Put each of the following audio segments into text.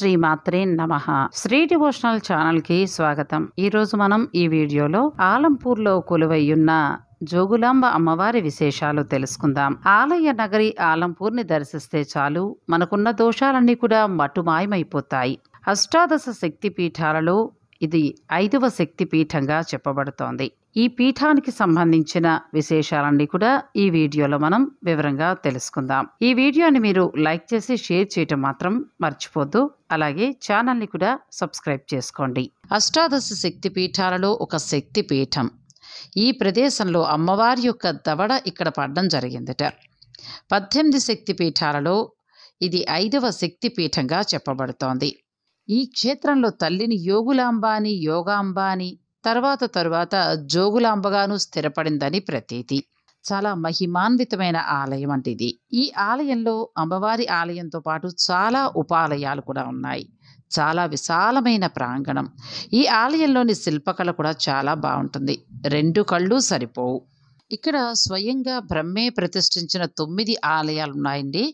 శ్రీ మాత్రే నమ Shri devotional channel కి స్వాగతం ఈ రోజు మనం ఈ వీడియోలో ఆలంపూర్లో కొలువయ్యున్న జోగులాంబ అమ్మవారి విశేషాలు తెలుసుకుందాం ఆలయ నగరి ఆలంపూర్ని దర్శిస్తే చాలు మనకున్న దోషాలన్నీ కూడా మటుమాయమైపోతాయి అష్టాదశ శక్తి పీఠాలలో ఇది ఐదవ శక్తి పీఠంగా చెప్పబడుతోంది ఈ పీఠానికి సంబంధించిన విశేషాలన్నీ కూడా ఈ వీడియోలో మనం వివరంగా తెలుసుకుందాం ఈ వీడియోని మీరు లైక్ చేసి షేర్ చేయటం మాత్రం మర్చిపోద్దు అలాగే ఛానల్ని కూడా సబ్స్క్రైబ్ చేసుకోండి అష్టాదశ శక్తి పీఠాలలో ఒక శక్తి పీఠం ఈ ప్రదేశంలో అమ్మవారి యొక్క దవడ ఇక్కడ పడడం జరిగిందట పద్దెనిమిది శక్తి పీఠాలలో ఇది ఐదవ శక్తి పీఠంగా చెప్పబడుతోంది ఈ క్షేత్రంలో తల్లిని యోగులాంబాని యోగాంబాని తర్వాత తరువాత జోగులాంబగాను స్థిరపడిందని ప్రతీతి చాలా మహిమాన్వితమైన ఆలయం అంటే ఇది ఈ ఆలయంలో అమ్మవారి ఆలయంతో పాటు చాలా ఉపాలయాలు కూడా ఉన్నాయి చాలా విశాలమైన ప్రాంగణం ఈ ఆలయంలోని శిల్పకళ కూడా చాలా బాగుంటుంది రెండు కళ్ళు సరిపోవు ఇక్కడ స్వయంగా బ్రహ్మే ప్రతిష్ఠించిన తొమ్మిది ఆలయాలు ఉన్నాయండి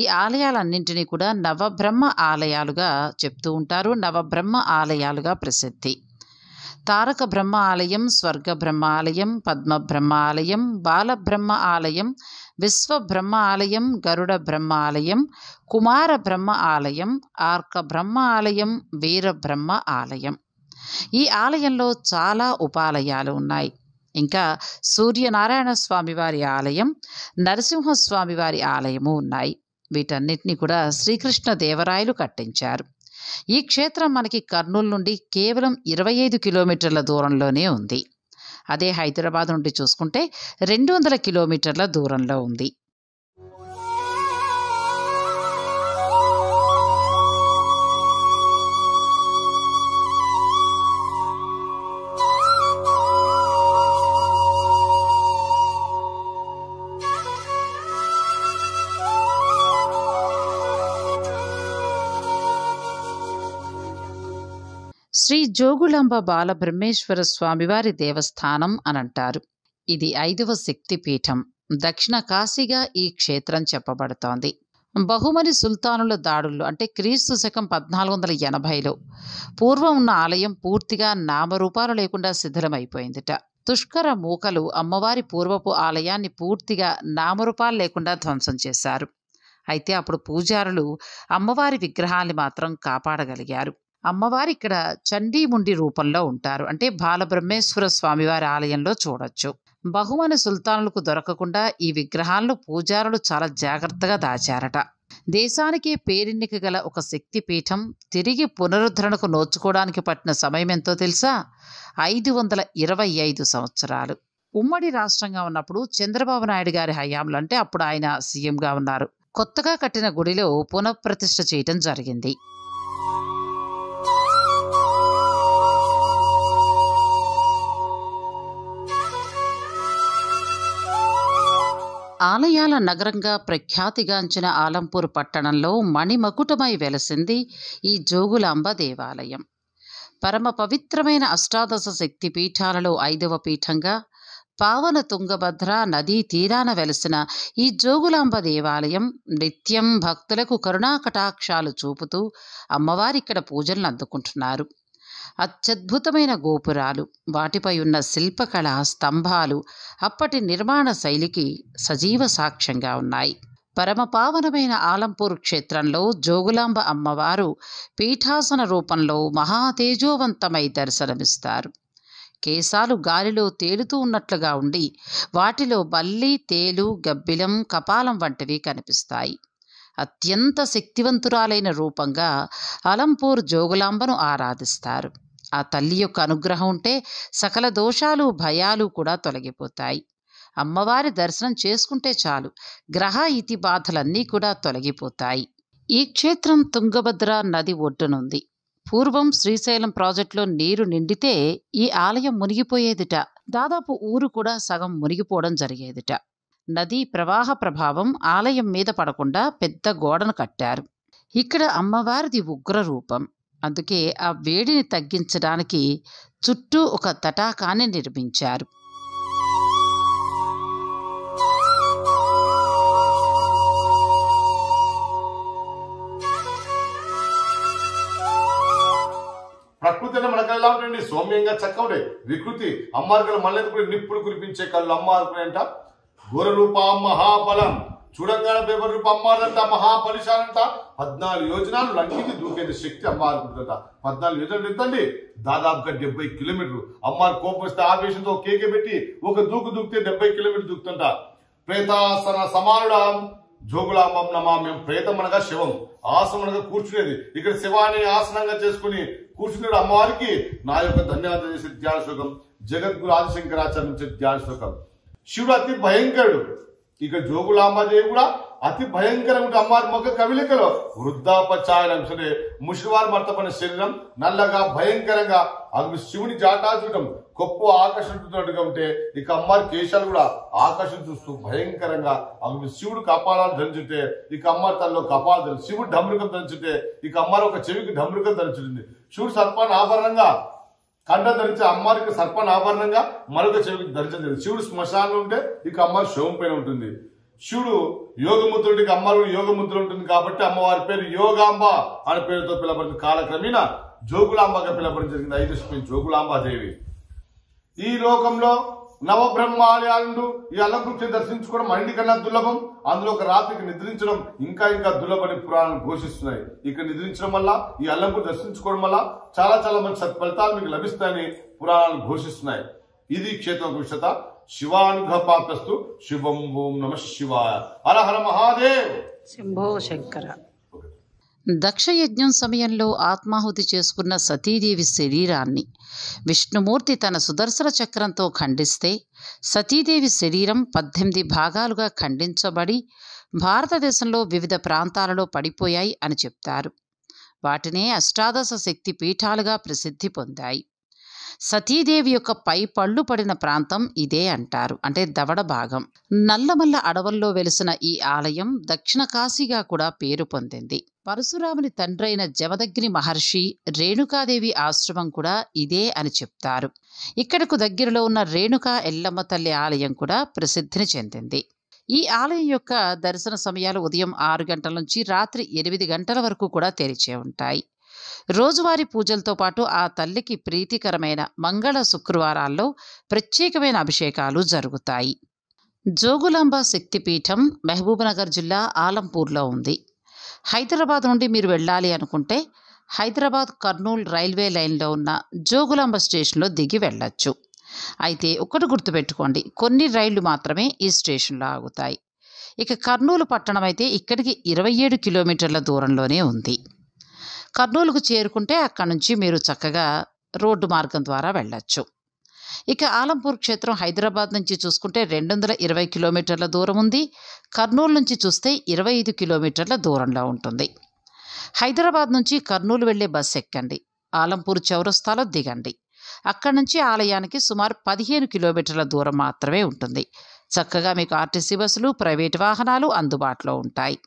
ఈ ఆలయాలన్నింటినీ కూడా నవబ్రహ్మ ఆలయాలుగా చెప్తూ ఉంటారు నవబ్రహ్మ ఆలయాలుగా ప్రసిద్ధి తారక బ్రహ్మ ఆలయం స్వర్గ బ్రహ్మ ఆలయం పద్మ బ్రహ్మ ఆలయం బాల బ్రహ్మ ఆలయం విశ్వ బ్రహ్మ ఆలయం గరుడ బ్రహ్మ ఆలయం కుమార బ్రహ్మ ఆలయం ఆర్క బ్రహ్మ ఆలయం వీర బ్రహ్మ ఆలయం ఈ ఆలయంలో చాలా ఉపాలయాలు ఉన్నాయి ఇంకా సూర్యనారాయణ స్వామివారి ఆలయం నరసింహస్వామివారి ఆలయము ఉన్నాయి వీటన్నిటిని కూడా శ్రీకృష్ణ దేవరాయలు కట్టించారు ఈ క్షేత్రం మనకి కర్నూలు నుండి కేవలం ఇరవై ఐదు కిలోమీటర్ల దూరంలోనే ఉంది అదే హైదరాబాద్ నుండి చూసుకుంటే రెండు వందల కిలోమీటర్ల దూరంలో ఉంది శ్రీ జోగులాంబ బాలబ్రహ్మేశ్వర స్వామివారి దేవస్థానం అనంటారు ఇది ఐదవ శక్తిపీఠం దక్షిణ కాశీగా ఈ క్షేత్రం చెప్పబడుతోంది బహుమని సుల్తానుల దాడులు అంటే క్రీస్తు శకం పద్నాలుగు వందల ఎనభైలో పూర్వం ఉన్న ఆలయం పూర్తిగా నామరూపాలు లేకుండా శిథిలమైపోయిందిట తుష్కర మూకలు అమ్మవారి పూర్వపు ఆలయాన్ని పూర్తిగా నామరూపాలు లేకుండా ధ్వంసం చేశారు అయితే అప్పుడు పూజారులు అమ్మవారి విగ్రహాన్ని మాత్రం కాపాడగలిగారు అమ్మవారు ఇక్కడ చండీముండి రూపంలో ఉంటారు అంటే బాలబ్రహ్మేశ్వర స్వామివారి ఆలయంలో చూడొచ్చు బహుమని సుల్తానులకు దొరకకుండా ఈ విగ్రహాలను పూజారులు చాలా జాగ్రత్తగా దాచారట దేశానికే పేరెన్నిక గల ఒక శక్తి పీఠం తిరిగి పునరుద్ధరణకు నోచుకోవడానికి పట్టిన సమయం ఎంతో తెలుసా ఐదు వందల ఇరవై ఐదు సంవత్సరాలు ఉమ్మడి రాష్ట్రంగా ఉన్నప్పుడు చంద్రబాబు నాయుడు గారి హయాంలో అంటే అప్పుడు ఆయన సీఎంగా ఉన్నారు కొత్తగా కట్టిన గుడిలో పునఃప్రతిష్ఠ చేయటం జరిగింది ఆలయాల నగరంగా ప్రఖ్యాతిగాంచిన ఆలంపూర్ పట్టణంలో మణిమకుటమై వెలసింది ఈ జోగులాంబ దేవాలయం పరమ పవిత్రమైన అష్టాదశ శక్తి పీఠాలలో ఐదవ పీఠంగా పావన తుంగభద్ర నదీ తీరాన వెలసిన ఈ జోగులాంబ దేవాలయం నిత్యం భక్తులకు కరుణాకటాక్షాలు చూపుతూ అమ్మవారిక్కడ పూజలను అందుకుంటున్నారు అత్యద్భుతమైన గోపురాలు వాటిపై ఉన్న శిల్పకళ స్తంభాలు అప్పటి నిర్మాణ శైలికి సజీవ సాక్ష్యంగా ఉన్నాయి పరమపావనమైన ఆలంపూర్ క్షేత్రంలో జోగులాంబ అమ్మవారు పీఠాసన రూపంలో మహాతేజోవంతమై దర్శనమిస్తారు కేశాలు గాలిలో తేలుతూ ఉన్నట్లుగా ఉండి వాటిలో బల్లి తేలు గబ్బిలం కపాలం వంటివి కనిపిస్తాయి అత్యంత శక్తివంతురాలైన రూపంగా అలంపూర్ జోగులాంబను ఆరాధిస్తారు ఆ తల్లి యొక్క అనుగ్రహం ఉంటే సకల దోషాలు భయాలు కూడా తొలగిపోతాయి అమ్మవారి దర్శనం చేసుకుంటే చాలు గ్రహ ఇతి బాధలన్నీ కూడా తొలగిపోతాయి ఈ క్షేత్రం తుంగభద్ర నది ఒడ్డునుంది పూర్వం శ్రీశైలం ప్రాజెక్టులో నీరు నిండితే ఈ ఆలయం మునిగిపోయేదిట దాదాపు ఊరు కూడా సగం మునిగిపోవడం జరిగేదిట నదీ ప్రవాహ ప్రభావం ఆలయం మీద పడకుండా పెద్ద గోడను కట్టారు ఇక్కడ అమ్మవారిది ఉగ్ర రూపం అందుకే ఆ వేడిని తగ్గించడానికి చుట్టూ ఒక తటాకాన్ని నిర్మించారు ప్రకృతి మనకు ఎలా ఉంటుంది సౌమ్యంగా చక్కగా ఉంటాయి వికృతి అమ్మార్కులు మళ్ళీ నిప్పులు కురిపించే కళ్ళు అమ్మార్కులు అంట గొర్రూపాం మహాబలం చూడంగా పేపర్ రూపం అమ్మాలంట మహాపరిశాలంట పద్నాలుగు యోజనాలు లంకికి దూకేది శక్తి అమ్మాలనుకుంటుంట పద్నాలుగు యోజనాలు ఎంతండి దాదాపుగా డెబ్బై కిలోమీటర్లు అమ్మారు కోపం వస్తే ఆవేశంతో కేక పెట్టి ఒక దూకు దూకితే డెబ్బై కిలోమీటర్ దూకుతుంట ప్రేతాసన సమానుడా జోగులాంబం నమా మేము ప్రేతం అనగా శివం ఆసనం అనగా కూర్చునేది ఇక్కడ శివాన్ని ఆసనంగా చేసుకుని కూర్చున్నాడు అమ్మవారికి నా యొక్క ధన్యవాదాలు చేసే ధ్యాన శ్లోకం జగద్గురు ఆదిశంకరాచార్య నుంచి ధ్యాన శ్లోకం శివుడు అతి భయంకరుడు ఇక జోగులాంబాదేవి కూడా అతి భయంకరమైన అమ్మారి మొక్క కవిలికలో వృద్ధాపచాయనం సరే ముషివారు మర్తపడిన శరీరం నల్లగా భయంకరంగా అవి శివుని జాటాచూటం గొప్ప ఆకర్షించుతున్నట్టుగా ఉంటే ఇక అమ్మారి కేశాలు కూడా ఆకర్షించూ భయంకరంగా అవి శివుడు కపాలాలు ధరించుంటే ఇక అమ్మారి తనలో కపాలు శివుడు ఢమ్రుకం ధరించుంటే ఇక అమ్మారు ఒక చెవికి ఢమ్రుకం ధరించుంటుంది శివుడు సర్పాన్ని ఆభరణంగా కండ ధరించే అమ్మవారికి సర్పణ ఆభరణంగా మరొక చెవికి జరిగింది శివుడు శ్మశానంలో ఉంటే ఇక అమ్మారి శవం పైన ఉంటుంది శివుడు యోగముద్రుడికి అమ్మారు యోగముద్ర ఉంటుంది కాబట్టి అమ్మవారి పేరు యోగాంబ అనే పేరుతో పిలవబడింది కాలక్రమేణ జోగులాంబగా పిలవడం జరిగింది ఐదు జోగులాంబాదేవి ఈ లోకంలో నవబ్రహ్మాలయాలు ఈ అలంకృతి దర్శించుకోవడం కన్నా దుర్లభం అందులో ఒక రాత్రికి నిద్రించడం ఇంకా ఇంకా దుర్లభని పురాణం ఘోషిస్తున్నాయి ఇక్కడ నిద్రించడం వల్ల ఈ అల్లంకు దర్శించుకోవడం వల్ల చాలా చాలా మంచి సత్ఫలితాలు మీకు లభిస్తాయని పురాణాలు ఘోషిస్తున్నాయి ఇది క్షేత్ర విషత శివానుగ్రహ శివం ఓం నమ శివాయ హర హర మహాదేవ్ శంభో శంకర దక్షయజ్ఞం సమయంలో ఆత్మాహుతి చేసుకున్న సతీదేవి శరీరాన్ని విష్ణుమూర్తి తన సుదర్శన చక్రంతో ఖండిస్తే సతీదేవి శరీరం పద్దెనిమిది భాగాలుగా ఖండించబడి భారతదేశంలో వివిధ ప్రాంతాలలో పడిపోయాయి అని చెప్తారు వాటినే అష్టాదశ శక్తి పీఠాలుగా ప్రసిద్ధి పొందాయి సతీదేవి యొక్క పై పళ్ళు పడిన ప్రాంతం ఇదే అంటారు అంటే దవడ భాగం నల్లమల్ల అడవుల్లో వెలిసిన ఈ ఆలయం దక్షిణ కాశీగా కూడా పేరు పొందింది పరశురాముని తండ్రైన జవదగ్ని మహర్షి రేణుకాదేవి ఆశ్రమం కూడా ఇదే అని చెప్తారు ఇక్కడకు దగ్గరలో ఉన్న రేణుకా ఎల్లమ్మ తల్లి ఆలయం కూడా ప్రసిద్ధిని చెందింది ఈ ఆలయం యొక్క దర్శన సమయాలు ఉదయం ఆరు గంటల నుంచి రాత్రి ఎనిమిది గంటల వరకు కూడా తెరిచే ఉంటాయి రోజువారీ పూజలతో పాటు ఆ తల్లికి ప్రీతికరమైన మంగళ శుక్రవారాల్లో ప్రత్యేకమైన అభిషేకాలు జరుగుతాయి జోగులాంబ శక్తిపీఠం మహబూబ్నగర్ జిల్లా ఆలంపూర్లో ఉంది హైదరాబాద్ నుండి మీరు వెళ్ళాలి అనుకుంటే హైదరాబాద్ కర్నూలు రైల్వే లైన్లో ఉన్న జోగులాంబ స్టేషన్లో దిగి వెళ్ళొచ్చు అయితే ఒకటి గుర్తుపెట్టుకోండి కొన్ని రైళ్లు మాత్రమే ఈ స్టేషన్లో ఆగుతాయి ఇక కర్నూలు పట్టణం అయితే ఇక్కడికి ఇరవై ఏడు కిలోమీటర్ల దూరంలోనే ఉంది కర్నూలుకు చేరుకుంటే అక్కడి నుంచి మీరు చక్కగా రోడ్డు మార్గం ద్వారా వెళ్ళచ్చు ఇక ఆలంపూర్ క్షేత్రం హైదరాబాద్ నుంచి చూసుకుంటే రెండు వందల ఇరవై కిలోమీటర్ల దూరం ఉంది కర్నూలు నుంచి చూస్తే ఇరవై ఐదు కిలోమీటర్ల దూరంలో ఉంటుంది హైదరాబాద్ నుంచి కర్నూలు వెళ్లే బస్సు ఎక్కండి ఆలంపూర్ చౌరస్తాలో దిగండి అక్కడి నుంచి ఆలయానికి సుమారు పదిహేను కిలోమీటర్ల దూరం మాత్రమే ఉంటుంది చక్కగా మీకు ఆర్టీసీ బస్సులు ప్రైవేట్ వాహనాలు అందుబాటులో ఉంటాయి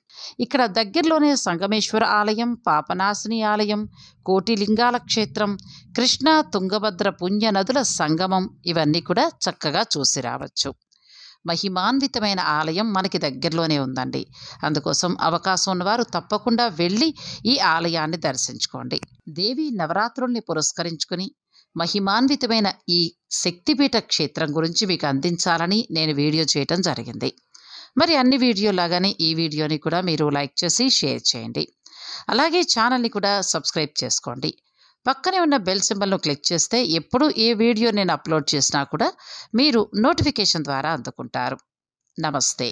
ఇక్కడ దగ్గరలోనే సంగమేశ్వర ఆలయం పాపనాశిని ఆలయం కోటిలింగాల క్షేత్రం కృష్ణ తుంగభద్ర పుణ్య నదుల సంగమం ఇవన్నీ కూడా చక్కగా చూసి రావచ్చు మహిమాన్వితమైన ఆలయం మనకి దగ్గరలోనే ఉందండి అందుకోసం అవకాశం ఉన్నవారు తప్పకుండా వెళ్ళి ఈ ఆలయాన్ని దర్శించుకోండి దేవి నవరాత్రుల్ని పురస్కరించుకుని మహిమాన్వితమైన ఈ శక్తిపీఠ క్షేత్రం గురించి మీకు అందించాలని నేను వీడియో చేయటం జరిగింది మరి అన్ని వీడియోలాగానే ఈ వీడియోని కూడా మీరు లైక్ చేసి షేర్ చేయండి అలాగే ఛానల్ని కూడా సబ్స్క్రైబ్ చేసుకోండి పక్కనే ఉన్న బెల్ సింబల్ను క్లిక్ చేస్తే ఎప్పుడు ఏ వీడియో నేను అప్లోడ్ చేసినా కూడా మీరు నోటిఫికేషన్ ద్వారా అందుకుంటారు నమస్తే